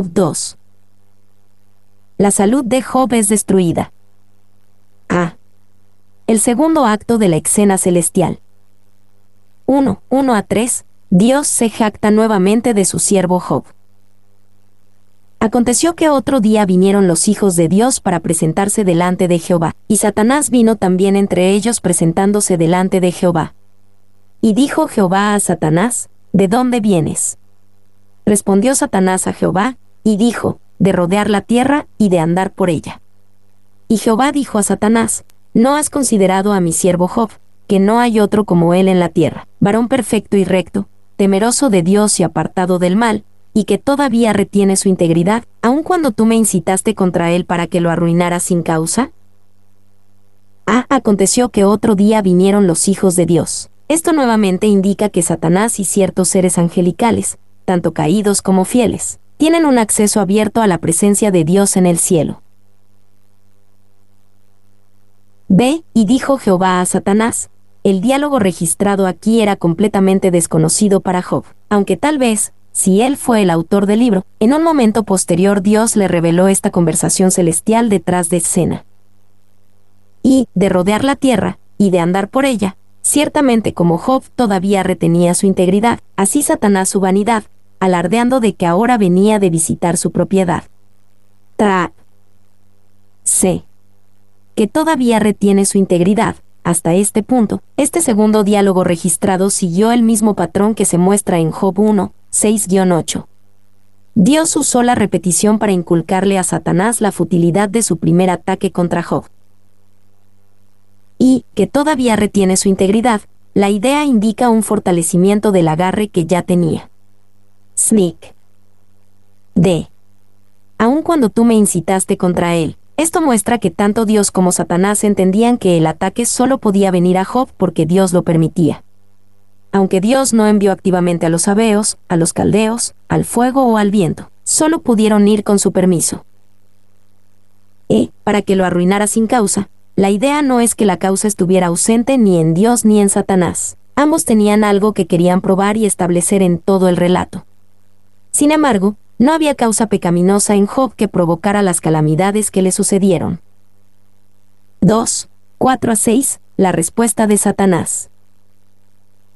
2. La salud de Job es destruida. A. El segundo acto de la escena celestial. 1. 1 a 3. Dios se jacta nuevamente de su siervo Job. Aconteció que otro día vinieron los hijos de Dios para presentarse delante de Jehová, y Satanás vino también entre ellos presentándose delante de Jehová. Y dijo Jehová a Satanás, ¿De dónde vienes? Respondió Satanás a Jehová, y dijo, de rodear la tierra y de andar por ella. Y Jehová dijo a Satanás, No has considerado a mi siervo Job, que no hay otro como él en la tierra, varón perfecto y recto, temeroso de Dios y apartado del mal, y que todavía retiene su integridad, aun cuando tú me incitaste contra él para que lo arruinara sin causa. Ah, aconteció que otro día vinieron los hijos de Dios. Esto nuevamente indica que Satanás y ciertos seres angelicales, tanto caídos como fieles, tienen un acceso abierto a la presencia de Dios en el cielo. Ve, y dijo Jehová a Satanás, el diálogo registrado aquí era completamente desconocido para Job, aunque tal vez, si él fue el autor del libro, en un momento posterior Dios le reveló esta conversación celestial detrás de escena. Y, de rodear la tierra, y de andar por ella, ciertamente como Job todavía retenía su integridad, así Satanás su vanidad, alardeando de que ahora venía de visitar su propiedad. Tra. C. Que todavía retiene su integridad. Hasta este punto, este segundo diálogo registrado siguió el mismo patrón que se muestra en Job 1, 6-8. Dios usó la repetición para inculcarle a Satanás la futilidad de su primer ataque contra Job. Y, que todavía retiene su integridad, la idea indica un fortalecimiento del agarre que ya tenía. Sneak. D. Aun cuando tú me incitaste contra él, esto muestra que tanto Dios como Satanás entendían que el ataque solo podía venir a Job porque Dios lo permitía. Aunque Dios no envió activamente a los abeos, a los caldeos, al fuego o al viento, solo pudieron ir con su permiso. E. Para que lo arruinara sin causa, la idea no es que la causa estuviera ausente ni en Dios ni en Satanás. Ambos tenían algo que querían probar y establecer en todo el relato. Sin embargo, no había causa pecaminosa en Job que provocara las calamidades que le sucedieron. 2. 4 a 6. La respuesta de Satanás.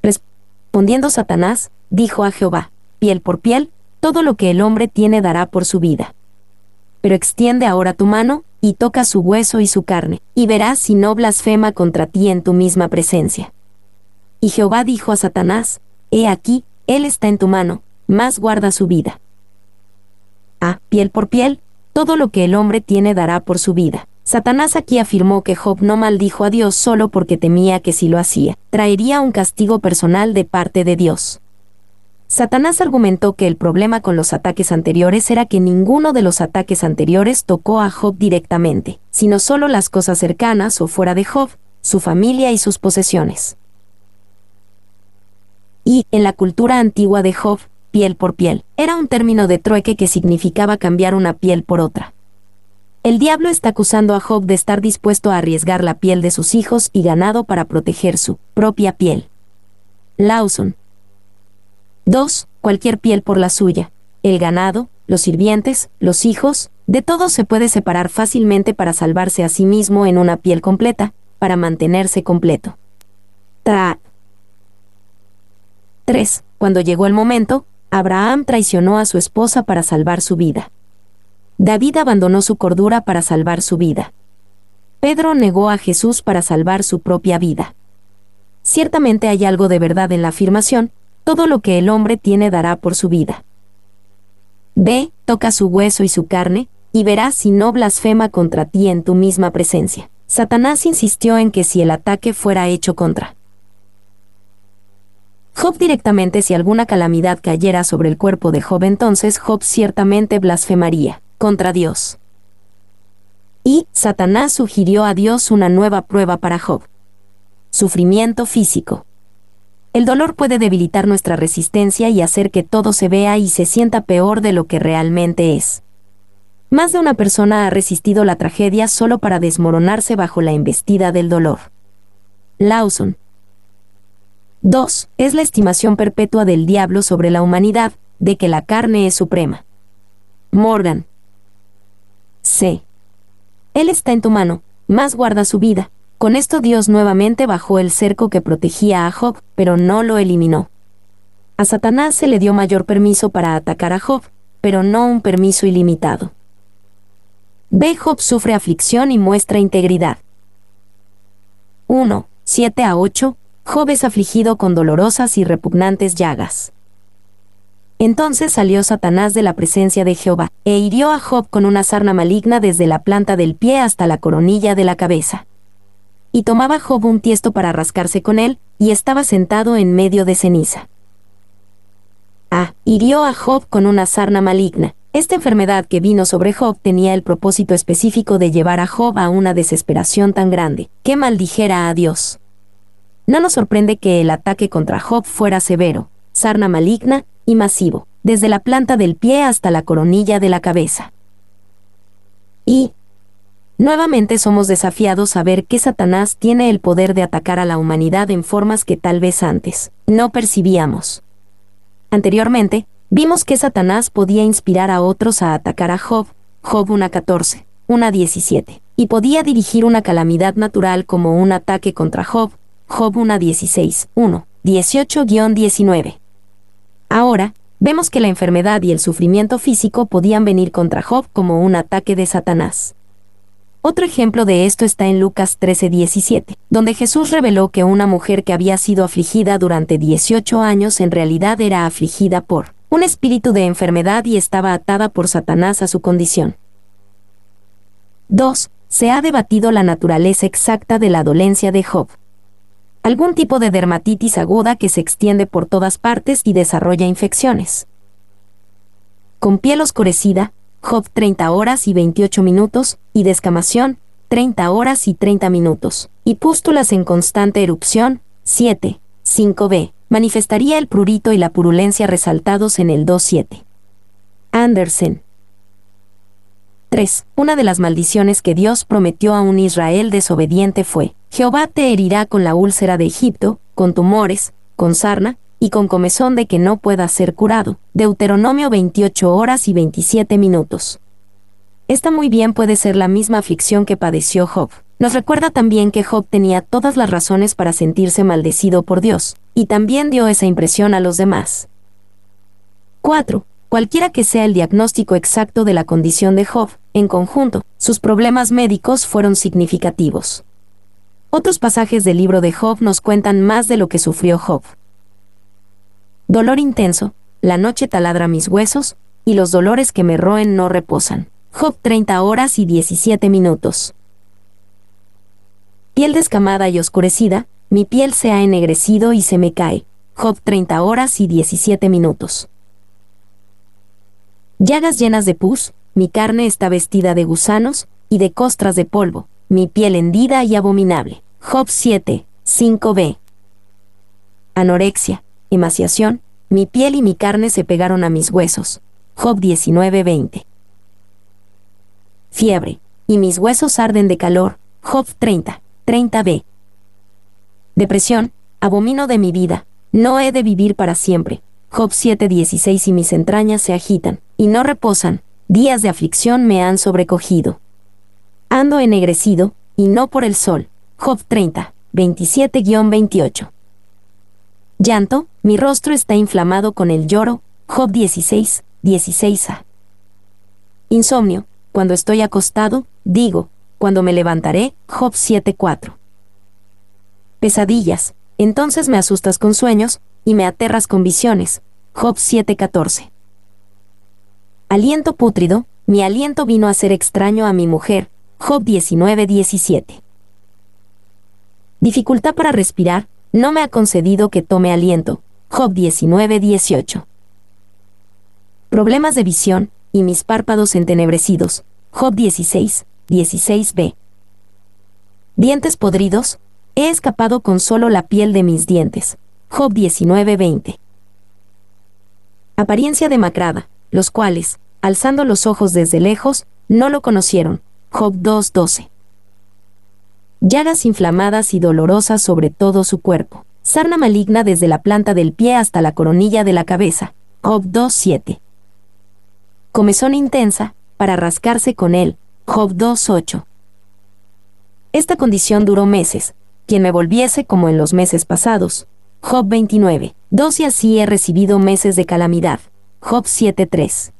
Respondiendo Satanás, dijo a Jehová, piel por piel, todo lo que el hombre tiene dará por su vida. Pero extiende ahora tu mano, y toca su hueso y su carne, y verás si no blasfema contra ti en tu misma presencia. Y Jehová dijo a Satanás, He aquí, él está en tu mano, más guarda su vida. A. Piel por piel, todo lo que el hombre tiene dará por su vida. Satanás aquí afirmó que Job no maldijo a Dios solo porque temía que si lo hacía, traería un castigo personal de parte de Dios. Satanás argumentó que el problema con los ataques anteriores era que ninguno de los ataques anteriores tocó a Job directamente, sino solo las cosas cercanas o fuera de Job, su familia y sus posesiones. Y, en la cultura antigua de Job, piel por piel. Era un término de trueque que significaba cambiar una piel por otra. El diablo está acusando a Job de estar dispuesto a arriesgar la piel de sus hijos y ganado para proteger su propia piel. Lawson. 2. Cualquier piel por la suya. El ganado, los sirvientes, los hijos, de todo se puede separar fácilmente para salvarse a sí mismo en una piel completa, para mantenerse completo. Tra 3. Cuando llegó el momento, Abraham traicionó a su esposa para salvar su vida. David abandonó su cordura para salvar su vida. Pedro negó a Jesús para salvar su propia vida. Ciertamente hay algo de verdad en la afirmación, todo lo que el hombre tiene dará por su vida. Ve, toca su hueso y su carne, y verás si no blasfema contra ti en tu misma presencia. Satanás insistió en que si el ataque fuera hecho contra Job directamente si alguna calamidad cayera sobre el cuerpo de Job, entonces Job ciertamente blasfemaría contra Dios. Y Satanás sugirió a Dios una nueva prueba para Job. Sufrimiento físico. El dolor puede debilitar nuestra resistencia y hacer que todo se vea y se sienta peor de lo que realmente es. Más de una persona ha resistido la tragedia solo para desmoronarse bajo la embestida del dolor. Lawson, 2. Es la estimación perpetua del diablo sobre la humanidad, de que la carne es suprema. Morgan. C. Él está en tu mano, más guarda su vida. Con esto Dios nuevamente bajó el cerco que protegía a Job, pero no lo eliminó. A Satanás se le dio mayor permiso para atacar a Job, pero no un permiso ilimitado. B. Job sufre aflicción y muestra integridad. 1. 7 a 8, Job es afligido con dolorosas y repugnantes llagas. Entonces salió Satanás de la presencia de Jehová, e hirió a Job con una sarna maligna desde la planta del pie hasta la coronilla de la cabeza. Y tomaba Job un tiesto para rascarse con él, y estaba sentado en medio de ceniza. Ah, hirió a Job con una sarna maligna. Esta enfermedad que vino sobre Job tenía el propósito específico de llevar a Job a una desesperación tan grande, que maldijera a Dios. No nos sorprende que el ataque contra Job fuera severo, sarna maligna y masivo, desde la planta del pie hasta la coronilla de la cabeza. Y, nuevamente somos desafiados a ver que Satanás tiene el poder de atacar a la humanidad en formas que tal vez antes no percibíamos. Anteriormente, vimos que Satanás podía inspirar a otros a atacar a Job, Job 1.14, 1.17, y podía dirigir una calamidad natural como un ataque contra Job, Job 1.16, 1, 18-19. Ahora, vemos que la enfermedad y el sufrimiento físico podían venir contra Job como un ataque de Satanás. Otro ejemplo de esto está en Lucas 13:17, donde Jesús reveló que una mujer que había sido afligida durante 18 años en realidad era afligida por un espíritu de enfermedad y estaba atada por Satanás a su condición. 2. Se ha debatido la naturaleza exacta de la dolencia de Job algún tipo de dermatitis aguda que se extiende por todas partes y desarrolla infecciones. Con piel oscurecida, Job 30 horas y 28 minutos, y descamación, 30 horas y 30 minutos, y pústulas en constante erupción, 7, 5b, manifestaría el prurito y la purulencia resaltados en el 2.7. Andersen. 3. Una de las maldiciones que Dios prometió a un Israel desobediente fue, Jehová te herirá con la úlcera de Egipto, con tumores, con sarna, y con comezón de que no pueda ser curado. Deuteronomio 28 horas y 27 minutos. Esta muy bien puede ser la misma aflicción que padeció Job. Nos recuerda también que Job tenía todas las razones para sentirse maldecido por Dios, y también dio esa impresión a los demás. 4. Cualquiera que sea el diagnóstico exacto de la condición de Job, en conjunto, sus problemas médicos fueron significativos. Otros pasajes del libro de Job nos cuentan más de lo que sufrió Job. Dolor intenso, la noche taladra mis huesos, y los dolores que me roen no reposan. Job 30 horas y 17 minutos. Piel descamada y oscurecida, mi piel se ha ennegrecido y se me cae. Job 30 horas y 17 minutos. Llagas llenas de pus, mi carne está vestida de gusanos y de costras de polvo, mi piel hendida y abominable. Job 7, 5b. Anorexia, emaciación, mi piel y mi carne se pegaron a mis huesos. Job 19, 20. Fiebre, y mis huesos arden de calor. Job 30, 30b. Depresión, abomino de mi vida, no he de vivir para siempre. Job 7:16 y mis entrañas se agitan, y no reposan, días de aflicción me han sobrecogido. Ando ennegrecido, y no por el sol, Job 30, 27-28. Llanto, mi rostro está inflamado con el lloro, Job 16, 16a. Insomnio, cuando estoy acostado, digo, cuando me levantaré, Job 7:4. Pesadillas, entonces me asustas con sueños, y me aterras con visiones, Job 7:14. Aliento pútrido, mi aliento vino a ser extraño a mi mujer, Job 19, 17 dificultad para respirar, no me ha concedido que tome aliento. Job 19:18. Problemas de visión, y mis párpados entenebrecidos. Job 16, 16b. Dientes podridos, he escapado con solo la piel de mis dientes. Job 20 Apariencia demacrada, los cuales, alzando los ojos desde lejos, no lo conocieron. Job 12 llagas inflamadas y dolorosas sobre todo su cuerpo. Sarna maligna desde la planta del pie hasta la coronilla de la cabeza. Job 2.7. Comezón intensa, para rascarse con él. Job 2.8. Esta condición duró meses, quien me volviese como en los meses pasados. Job 29. 2 y así he recibido meses de calamidad. Job 7.3.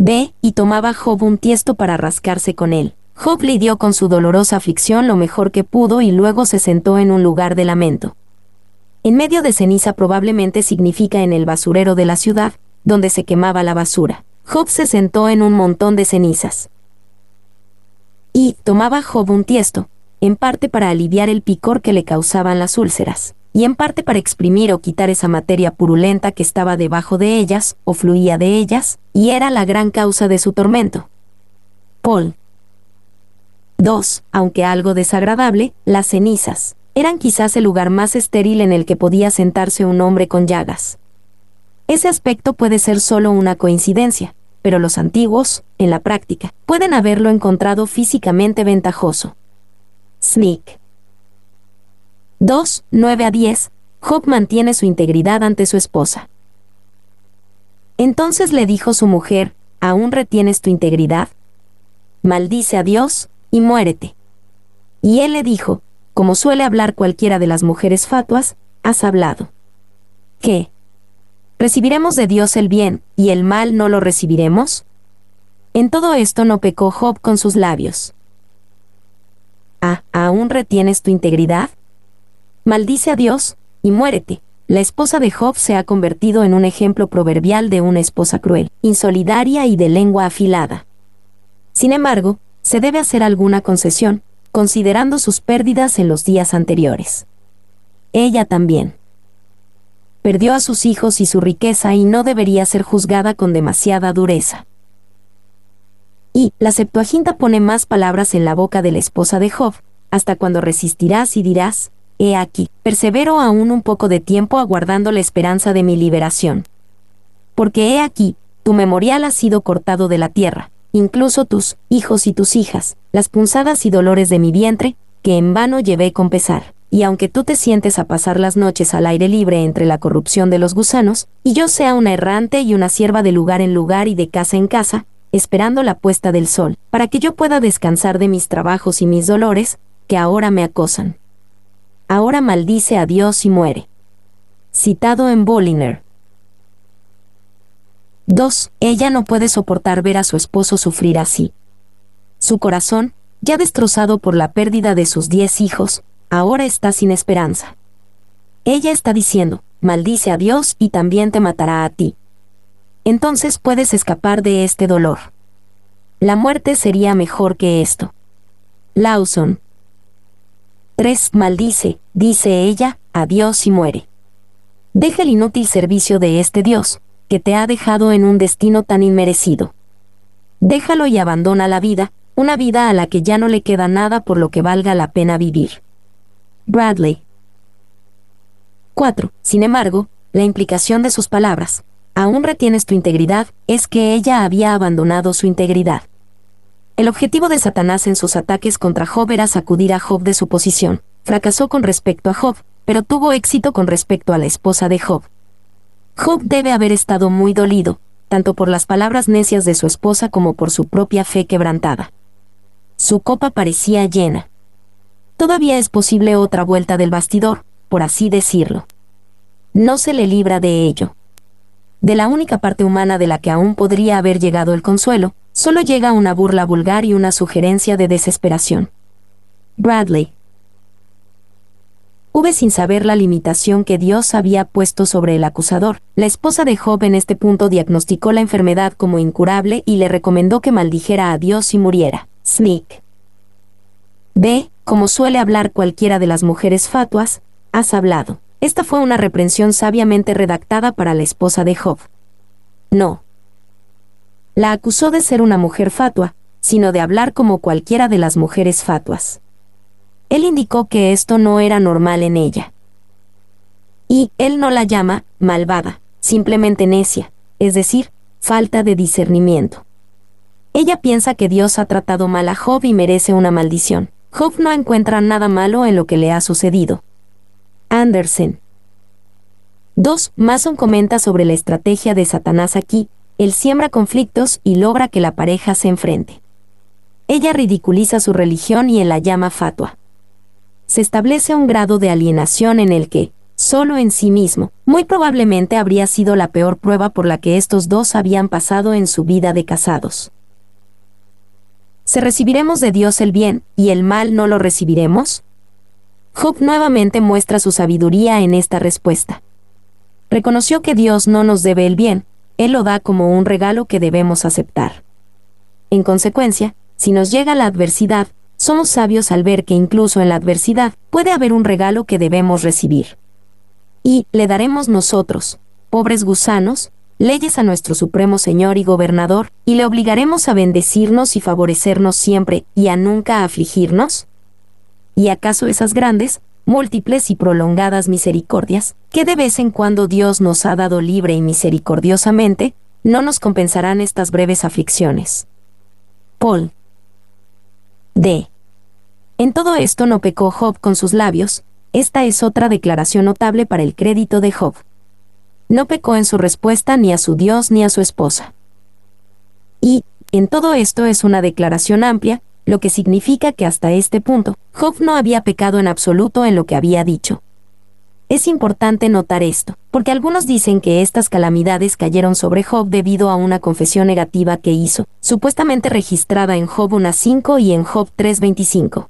Ve, y tomaba Job un tiesto para rascarse con él. Job lidió con su dolorosa aflicción lo mejor que pudo y luego se sentó en un lugar de lamento. En medio de ceniza probablemente significa en el basurero de la ciudad, donde se quemaba la basura. Job se sentó en un montón de cenizas. Y tomaba Job un tiesto, en parte para aliviar el picor que le causaban las úlceras, y en parte para exprimir o quitar esa materia purulenta que estaba debajo de ellas o fluía de ellas, y era la gran causa de su tormento. Paul, 2. Aunque algo desagradable, las cenizas. Eran quizás el lugar más estéril en el que podía sentarse un hombre con llagas. Ese aspecto puede ser solo una coincidencia, pero los antiguos, en la práctica, pueden haberlo encontrado físicamente ventajoso. Sneak. 2. 9 a 10. Job mantiene su integridad ante su esposa. Entonces le dijo su mujer, ¿aún retienes tu integridad? Maldice a Dios, y muérete. Y él le dijo, como suele hablar cualquiera de las mujeres fatuas, has hablado. ¿Qué? ¿Recibiremos de Dios el bien, y el mal no lo recibiremos? En todo esto no pecó Job con sus labios. Ah, ¿aún retienes tu integridad? Maldice a Dios, y muérete. La esposa de Job se ha convertido en un ejemplo proverbial de una esposa cruel, insolidaria y de lengua afilada. Sin embargo, se debe hacer alguna concesión, considerando sus pérdidas en los días anteriores. Ella también. Perdió a sus hijos y su riqueza y no debería ser juzgada con demasiada dureza. Y, la Septuaginta pone más palabras en la boca de la esposa de Job, hasta cuando resistirás y dirás, He aquí, persevero aún un poco de tiempo aguardando la esperanza de mi liberación. Porque he aquí, tu memorial ha sido cortado de la tierra, incluso tus hijos y tus hijas, las punzadas y dolores de mi vientre, que en vano llevé con pesar. Y aunque tú te sientes a pasar las noches al aire libre entre la corrupción de los gusanos, y yo sea una errante y una sierva de lugar en lugar y de casa en casa, esperando la puesta del sol, para que yo pueda descansar de mis trabajos y mis dolores, que ahora me acosan. Ahora maldice a Dios y muere. Citado en Bollinger. 2. Ella no puede soportar ver a su esposo sufrir así. Su corazón, ya destrozado por la pérdida de sus diez hijos, ahora está sin esperanza. Ella está diciendo, maldice a Dios y también te matará a ti. Entonces puedes escapar de este dolor. La muerte sería mejor que esto. Lawson. 3. Maldice, dice ella, a Dios y muere. Deja el inútil servicio de este Dios, que te ha dejado en un destino tan inmerecido. Déjalo y abandona la vida, una vida a la que ya no le queda nada por lo que valga la pena vivir. Bradley. 4. Sin embargo, la implicación de sus palabras, aún retienes tu integridad, es que ella había abandonado su integridad. El objetivo de Satanás en sus ataques contra Job era sacudir a Job de su posición. Fracasó con respecto a Job, pero tuvo éxito con respecto a la esposa de Job. Job debe haber estado muy dolido, tanto por las palabras necias de su esposa como por su propia fe quebrantada. Su copa parecía llena. Todavía es posible otra vuelta del bastidor, por así decirlo. No se le libra de ello. De la única parte humana de la que aún podría haber llegado el consuelo, solo llega una burla vulgar y una sugerencia de desesperación. Bradley, sin saber la limitación que Dios había puesto sobre el acusador. La esposa de Job en este punto diagnosticó la enfermedad como incurable y le recomendó que maldijera a Dios y muriera. Snick. B. Como suele hablar cualquiera de las mujeres fatuas, has hablado. Esta fue una reprensión sabiamente redactada para la esposa de Job. No. La acusó de ser una mujer fatua, sino de hablar como cualquiera de las mujeres fatuas. Él indicó que esto no era normal en ella. Y él no la llama malvada, simplemente necia, es decir, falta de discernimiento. Ella piensa que Dios ha tratado mal a Job y merece una maldición. Job no encuentra nada malo en lo que le ha sucedido. Andersen. 2. Mason comenta sobre la estrategia de Satanás aquí, él siembra conflictos y logra que la pareja se enfrente. Ella ridiculiza su religión y él la llama fatua se establece un grado de alienación en el que, solo en sí mismo, muy probablemente habría sido la peor prueba por la que estos dos habían pasado en su vida de casados. ¿Se recibiremos de Dios el bien y el mal no lo recibiremos? Job nuevamente muestra su sabiduría en esta respuesta. Reconoció que Dios no nos debe el bien, Él lo da como un regalo que debemos aceptar. En consecuencia, si nos llega la adversidad, somos sabios al ver que incluso en la adversidad puede haber un regalo que debemos recibir. Y le daremos nosotros, pobres gusanos, leyes a nuestro Supremo Señor y Gobernador, y le obligaremos a bendecirnos y favorecernos siempre, y a nunca afligirnos? ¿Y acaso esas grandes, múltiples y prolongadas misericordias, que de vez en cuando Dios nos ha dado libre y misericordiosamente, no nos compensarán estas breves aflicciones? Paul D. En todo esto no pecó Job con sus labios, esta es otra declaración notable para el crédito de Job. No pecó en su respuesta ni a su Dios ni a su esposa. Y, en todo esto es una declaración amplia, lo que significa que hasta este punto, Job no había pecado en absoluto en lo que había dicho. Es importante notar esto, porque algunos dicen que estas calamidades cayeron sobre Job debido a una confesión negativa que hizo, supuestamente registrada en Job 1.5 y en Job 3.25.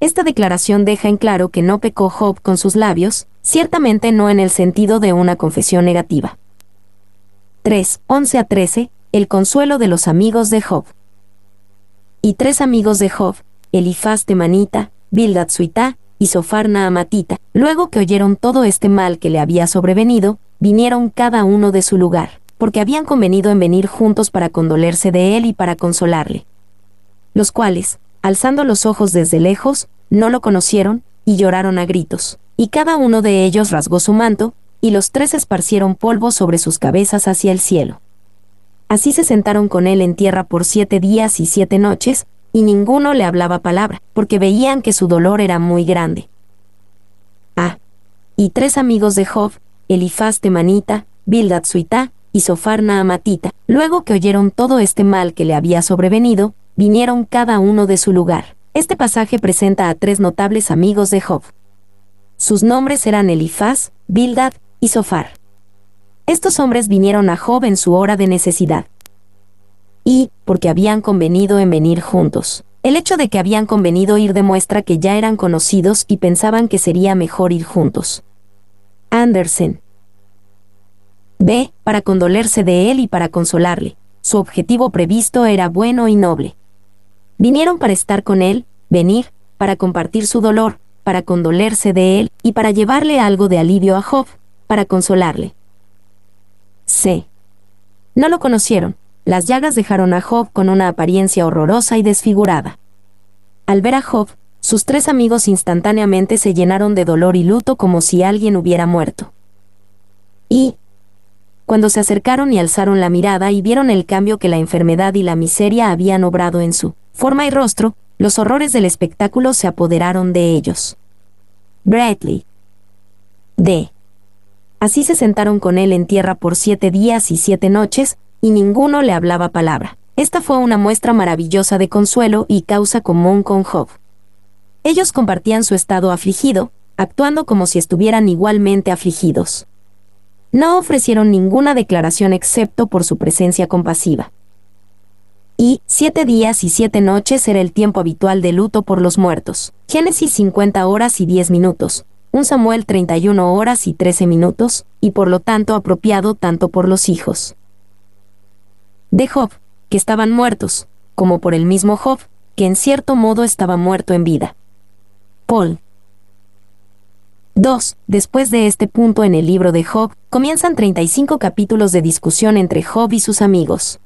Esta declaración deja en claro que no pecó Job con sus labios, ciertamente no en el sentido de una confesión negativa. 3. 11 a 13. El consuelo de los amigos de Job. Y tres amigos de Job, Elifaz Temanita, Bildad Suita y Sofarna a Luego que oyeron todo este mal que le había sobrevenido, vinieron cada uno de su lugar, porque habían convenido en venir juntos para condolerse de él y para consolarle. Los cuales, alzando los ojos desde lejos, no lo conocieron, y lloraron a gritos. Y cada uno de ellos rasgó su manto, y los tres esparcieron polvo sobre sus cabezas hacia el cielo. Así se sentaron con él en tierra por siete días y siete noches, y ninguno le hablaba palabra, porque veían que su dolor era muy grande. Ah. Y tres amigos de Job, Elifaz Temanita, Bildad Suita y Sofar Naamatita, luego que oyeron todo este mal que le había sobrevenido, vinieron cada uno de su lugar. Este pasaje presenta a tres notables amigos de Job. Sus nombres eran Elifaz, Bildad y Sofar. Estos hombres vinieron a Job en su hora de necesidad y porque habían convenido en venir juntos. El hecho de que habían convenido ir demuestra que ya eran conocidos y pensaban que sería mejor ir juntos. anderson B. Para condolerse de él y para consolarle. Su objetivo previsto era bueno y noble. Vinieron para estar con él, venir, para compartir su dolor, para condolerse de él y para llevarle algo de alivio a Job, para consolarle. C. No lo conocieron, las llagas dejaron a Job con una apariencia horrorosa y desfigurada. Al ver a Job, sus tres amigos instantáneamente se llenaron de dolor y luto como si alguien hubiera muerto. Y, cuando se acercaron y alzaron la mirada y vieron el cambio que la enfermedad y la miseria habían obrado en su forma y rostro, los horrores del espectáculo se apoderaron de ellos. Bradley. D. Así se sentaron con él en tierra por siete días y siete noches, y ninguno le hablaba palabra. Esta fue una muestra maravillosa de consuelo y causa común con Job. Ellos compartían su estado afligido, actuando como si estuvieran igualmente afligidos. No ofrecieron ninguna declaración excepto por su presencia compasiva. Y siete días y siete noches era el tiempo habitual de luto por los muertos. Génesis 50 horas y 10 minutos, un Samuel 31 horas y 13 minutos, y por lo tanto apropiado tanto por los hijos, de Job, que estaban muertos, como por el mismo Job, que en cierto modo estaba muerto en vida. Paul. 2. Después de este punto en el libro de Job, comienzan 35 capítulos de discusión entre Job y sus amigos.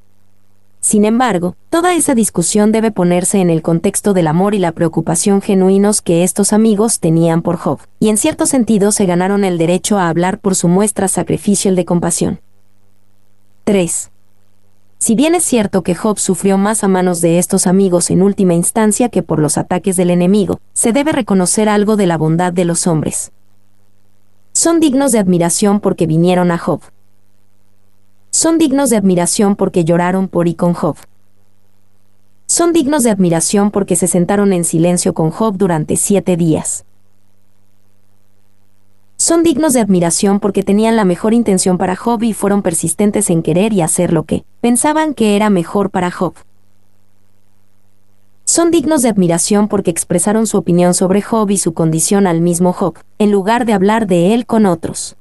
Sin embargo, toda esa discusión debe ponerse en el contexto del amor y la preocupación genuinos que estos amigos tenían por Job, y en cierto sentido se ganaron el derecho a hablar por su muestra sacrificial de compasión. 3. Si bien es cierto que Job sufrió más a manos de estos amigos en última instancia que por los ataques del enemigo, se debe reconocer algo de la bondad de los hombres. Son dignos de admiración porque vinieron a Job. Son dignos de admiración porque lloraron por y con Job. Son dignos de admiración porque se sentaron en silencio con Job durante siete días son dignos de admiración porque tenían la mejor intención para Job y fueron persistentes en querer y hacer lo que pensaban que era mejor para Job. Son dignos de admiración porque expresaron su opinión sobre Job y su condición al mismo Job, en lugar de hablar de él con otros.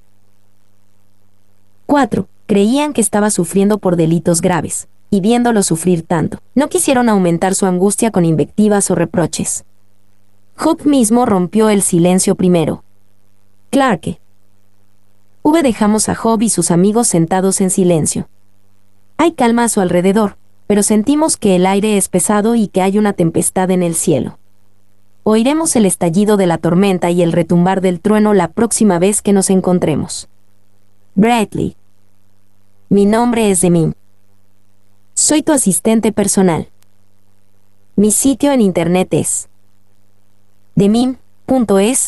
4. Creían que estaba sufriendo por delitos graves, y viéndolo sufrir tanto, no quisieron aumentar su angustia con invectivas o reproches. Job mismo rompió el silencio primero, Clarke. V dejamos a Job y sus amigos sentados en silencio. Hay calma a su alrededor, pero sentimos que el aire es pesado y que hay una tempestad en el cielo. Oiremos el estallido de la tormenta y el retumbar del trueno la próxima vez que nos encontremos. Bradley. Mi nombre es Demim. Soy tu asistente personal. Mi sitio en internet es demim.es.tl.